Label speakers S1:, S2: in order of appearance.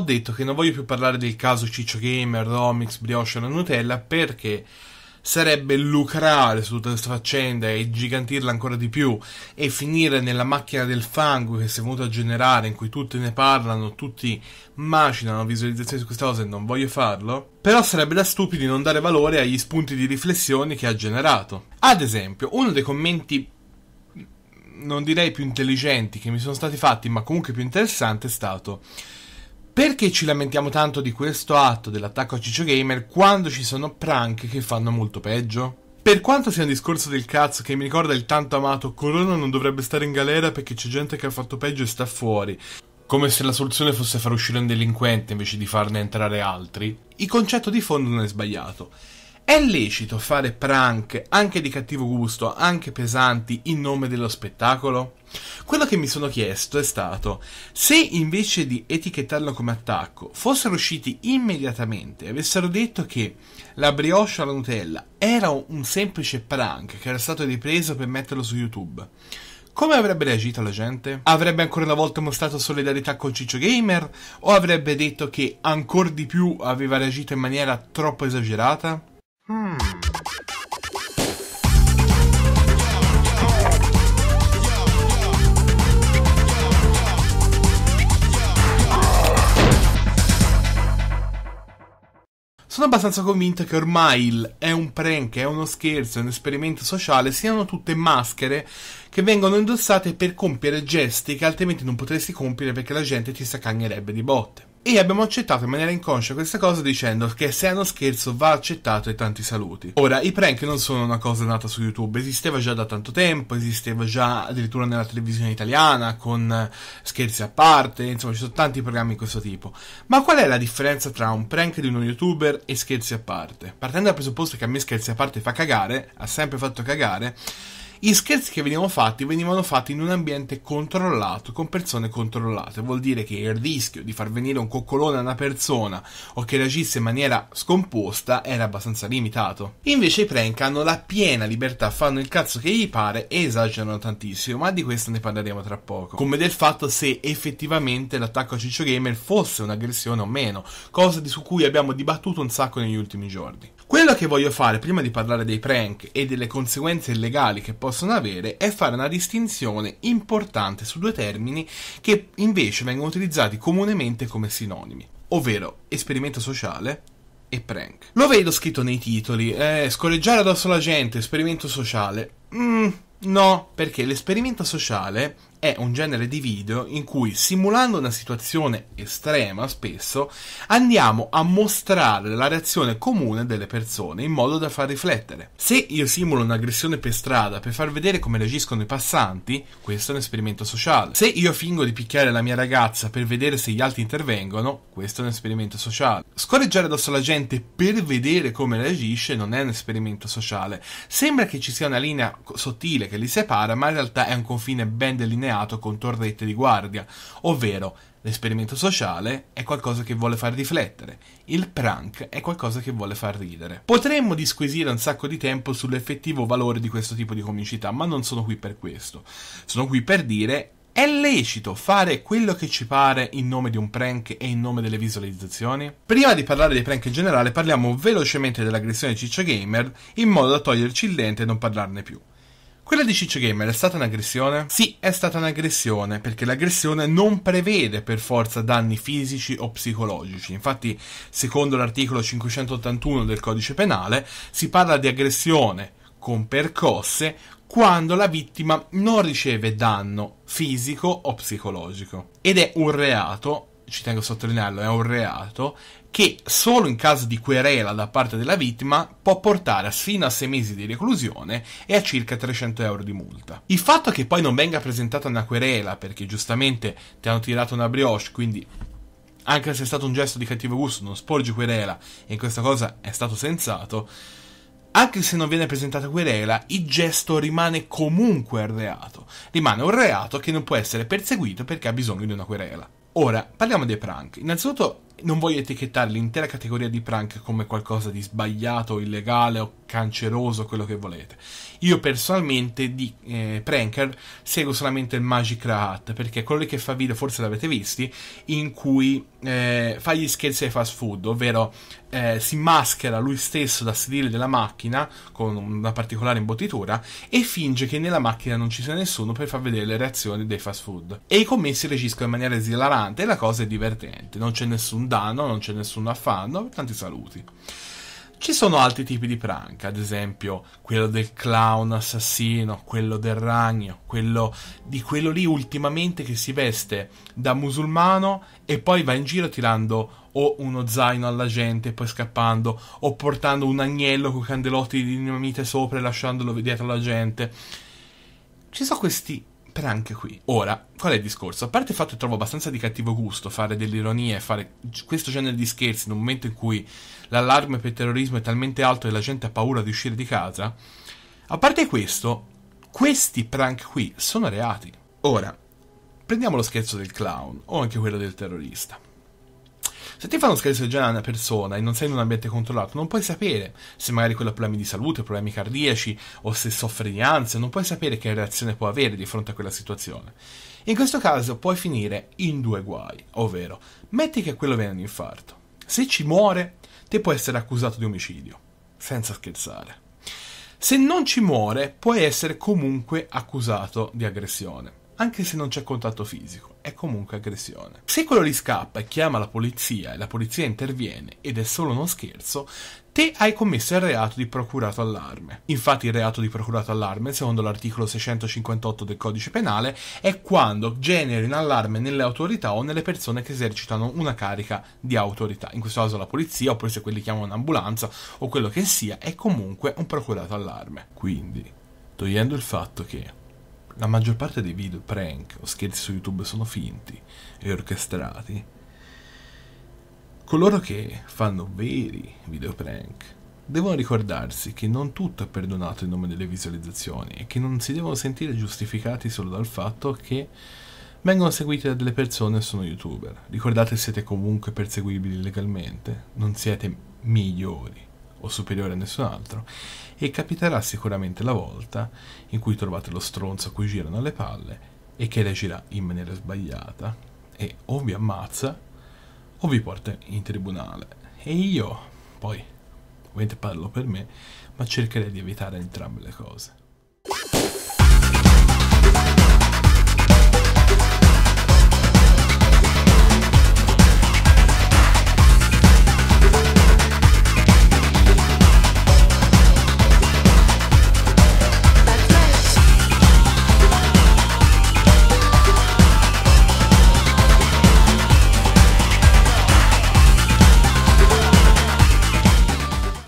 S1: Ho detto che non voglio più parlare del caso Ciccio Gamer, Romix, Brioche e Nutella perché sarebbe lucrare su tutta questa faccenda e gigantirla ancora di più e finire nella macchina del fango che si è venuta a generare in cui tutti ne parlano, tutti macinano visualizzazioni su questa cosa e non voglio farlo. Però sarebbe da stupidi non dare valore agli spunti di riflessione che ha generato. Ad esempio, uno dei commenti non direi più intelligenti che mi sono stati fatti, ma comunque più interessante è stato perché ci lamentiamo tanto di questo atto dell'attacco a Ciccio Gamer quando ci sono prank che fanno molto peggio? Per quanto sia un discorso del cazzo che mi ricorda il tanto amato Corona non dovrebbe stare in galera perché c'è gente che ha fatto peggio e sta fuori, come se la soluzione fosse far uscire un delinquente invece di farne entrare altri, il concetto di fondo non è sbagliato. È lecito fare prank anche di cattivo gusto, anche pesanti, in nome dello spettacolo? Quello che mi sono chiesto è stato se invece di etichettarlo come attacco fossero usciti immediatamente e avessero detto che la brioche alla Nutella era un semplice prank che era stato ripreso per metterlo su YouTube. Come avrebbe reagito la gente? Avrebbe ancora una volta mostrato solidarietà con Ciccio Gamer? O avrebbe detto che ancora di più aveva reagito in maniera troppo esagerata? sono abbastanza convinto che ormai il è un prank, è uno scherzo, è un esperimento sociale siano tutte maschere che vengono indossate per compiere gesti che altrimenti non potresti compiere perché la gente ti sacagnerebbe di botte. E abbiamo accettato in maniera inconscia questa cosa dicendo che se è uno scherzo va accettato e tanti saluti. Ora, i prank non sono una cosa nata su YouTube, esisteva già da tanto tempo, esisteva già addirittura nella televisione italiana con scherzi a parte, insomma ci sono tanti programmi di questo tipo. Ma qual è la differenza tra un prank di uno youtuber e scherzi a parte? Partendo dal presupposto che a me scherzi a parte fa cagare, ha sempre fatto cagare, gli scherzi che venivano fatti venivano fatti in un ambiente controllato, con persone controllate. Vuol dire che il rischio di far venire un coccolone a una persona o che reagisse in maniera scomposta era abbastanza limitato. Invece i prank hanno la piena libertà, fanno il cazzo che gli pare e esagerano tantissimo, ma di questo ne parleremo tra poco. Come del fatto se effettivamente l'attacco a Ciccio Gamer fosse un'aggressione o meno, cosa su cui abbiamo dibattuto un sacco negli ultimi giorni. Quello che voglio fare prima di parlare dei prank e delle conseguenze illegali che possono avere è fare una distinzione importante su due termini che invece vengono utilizzati comunemente come sinonimi, ovvero esperimento sociale e prank. Lo vedo scritto nei titoli, eh, scorreggiare addosso la gente, esperimento sociale. Mm, no, perché l'esperimento sociale è un genere di video in cui, simulando una situazione estrema spesso, andiamo a mostrare la reazione comune delle persone in modo da far riflettere. Se io simulo un'aggressione per strada per far vedere come reagiscono i passanti, questo è un esperimento sociale. Se io fingo di picchiare la mia ragazza per vedere se gli altri intervengono, questo è un esperimento sociale. Scorreggiare addosso la gente per vedere come reagisce non è un esperimento sociale. Sembra che ci sia una linea sottile che li separa, ma in realtà è un confine ben delineato delineato con torrette di guardia, ovvero l'esperimento sociale è qualcosa che vuole far riflettere, il prank è qualcosa che vuole far ridere. Potremmo disquisire un sacco di tempo sull'effettivo valore di questo tipo di comicità, ma non sono qui per questo. Sono qui per dire è lecito fare quello che ci pare in nome di un prank e in nome delle visualizzazioni? Prima di parlare dei prank in generale, parliamo velocemente dell'aggressione ciccia gamer in modo da toglierci il lente e non parlarne più. Quella di Ciccio Gamer è stata un'aggressione? Sì, è stata un'aggressione, perché l'aggressione non prevede per forza danni fisici o psicologici. Infatti, secondo l'articolo 581 del codice penale, si parla di aggressione con percosse quando la vittima non riceve danno fisico o psicologico. Ed è un reato ci tengo a sottolinearlo, è un reato che solo in caso di querela da parte della vittima può portare fino a 6 mesi di reclusione e a circa 300 euro di multa. Il fatto che poi non venga presentata una querela perché giustamente ti hanno tirato una brioche, quindi anche se è stato un gesto di cattivo gusto non sporgi querela e in questa cosa è stato sensato, anche se non viene presentata querela, il gesto rimane comunque reato. Rimane un reato che non può essere perseguito perché ha bisogno di una querela. Ora, parliamo dei prank. Innanzitutto non voglio etichettare l'intera categoria di prank come qualcosa di sbagliato, illegale o canceroso, quello che volete. Io personalmente di eh, pranker seguo solamente il Magic Rat, perché quello che fa video, forse l'avete visti, in cui eh, fa gli scherzi ai fast food, ovvero eh, si maschera lui stesso da sedile della macchina con una particolare imbottitura e finge che nella macchina non ci sia nessuno per far vedere le reazioni dei fast food. E i commessi reagiscono in maniera esilarante e la cosa è divertente, non c'è nessun mondano, non c'è nessun affanno, tanti saluti. Ci sono altri tipi di prank, ad esempio quello del clown assassino, quello del ragno, quello di quello lì ultimamente che si veste da musulmano e poi va in giro tirando o uno zaino alla gente e poi scappando, o portando un agnello con candelotti di dinamite sopra e lasciandolo dietro alla gente. Ci sono questi rompere anche qui. Ora, qual è il discorso? A parte il fatto che trovo abbastanza di cattivo gusto fare dell'ironia e fare questo genere di scherzi in un momento in cui l'allarme per terrorismo è talmente alto che la gente ha paura di uscire di casa, a parte questo, questi prank qui sono reati. Ora, prendiamo lo scherzo del clown o anche quello del terrorista. Se ti fanno scherzo di genere a una persona e non sei in un ambiente controllato, non puoi sapere se magari quello ha problemi di salute, problemi cardiaci o se soffre di ansia, non puoi sapere che reazione può avere di fronte a quella situazione. In questo caso puoi finire in due guai, ovvero metti che quello viene un infarto. Se ci muore, te puoi essere accusato di omicidio, senza scherzare. Se non ci muore, puoi essere comunque accusato di aggressione anche se non c'è contatto fisico, è comunque aggressione. Se quello lì scappa e chiama la polizia e la polizia interviene ed è solo uno scherzo, te hai commesso il reato di procurato allarme. Infatti il reato di procurato allarme, secondo l'articolo 658 del codice penale, è quando generi un allarme nelle autorità o nelle persone che esercitano una carica di autorità, in questo caso la polizia, oppure se quelli chiamano un'ambulanza o quello che sia, è comunque un procurato allarme. Quindi, togliendo il fatto che la maggior parte dei video prank o scherzi su YouTube sono finti e orchestrati. Coloro che fanno veri video prank devono ricordarsi che non tutto è perdonato in nome delle visualizzazioni e che non si devono sentire giustificati solo dal fatto che vengono seguiti da delle persone e sono youtuber. Ricordate siete comunque perseguibili legalmente, non siete migliori o superiore a nessun altro, e capiterà sicuramente la volta in cui trovate lo stronzo a cui girano le palle e che reagirà in maniera sbagliata e o vi ammazza o vi porta in tribunale. E io, poi, ovviamente parlo per me, ma cercherei di evitare entrambe le cose.